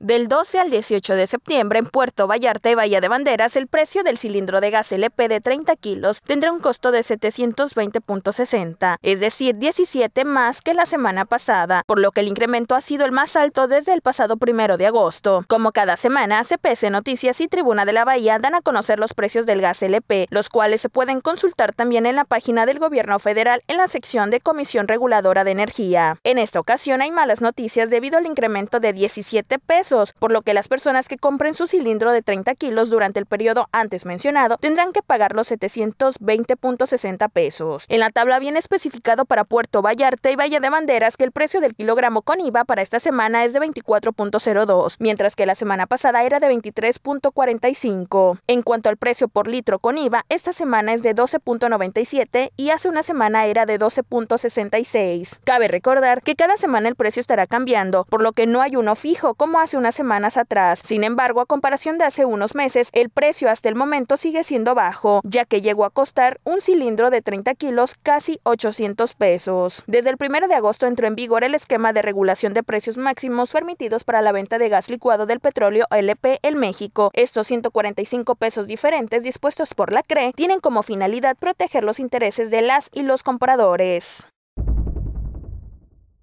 Del 12 al 18 de septiembre, en Puerto Vallarta y Bahía de Banderas, el precio del cilindro de gas LP de 30 kilos tendrá un costo de 720.60, es decir, 17 más que la semana pasada, por lo que el incremento ha sido el más alto desde el pasado primero de agosto. Como cada semana, CPS Noticias y Tribuna de la Bahía dan a conocer los precios del gas LP, los cuales se pueden consultar también en la página del Gobierno Federal en la sección de Comisión Reguladora de Energía. En esta ocasión hay malas noticias debido al incremento de 17 pesos por lo que las personas que compren su cilindro de 30 kilos durante el periodo antes mencionado tendrán que pagar los 720.60 pesos. En la tabla viene especificado para Puerto Vallarta y Valle de Banderas que el precio del kilogramo con IVA para esta semana es de 24.02, mientras que la semana pasada era de 23.45. En cuanto al precio por litro con IVA, esta semana es de 12.97 y hace una semana era de 12.66. Cabe recordar que cada semana el precio estará cambiando, por lo que no hay uno fijo como hace unas semanas atrás. Sin embargo, a comparación de hace unos meses, el precio hasta el momento sigue siendo bajo, ya que llegó a costar un cilindro de 30 kilos casi 800 pesos. Desde el 1 de agosto entró en vigor el esquema de regulación de precios máximos permitidos para la venta de gas licuado del petróleo LP en México. Estos 145 pesos diferentes dispuestos por la CRE tienen como finalidad proteger los intereses de las y los compradores.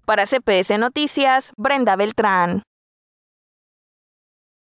Para CPS Noticias, Brenda Beltrán.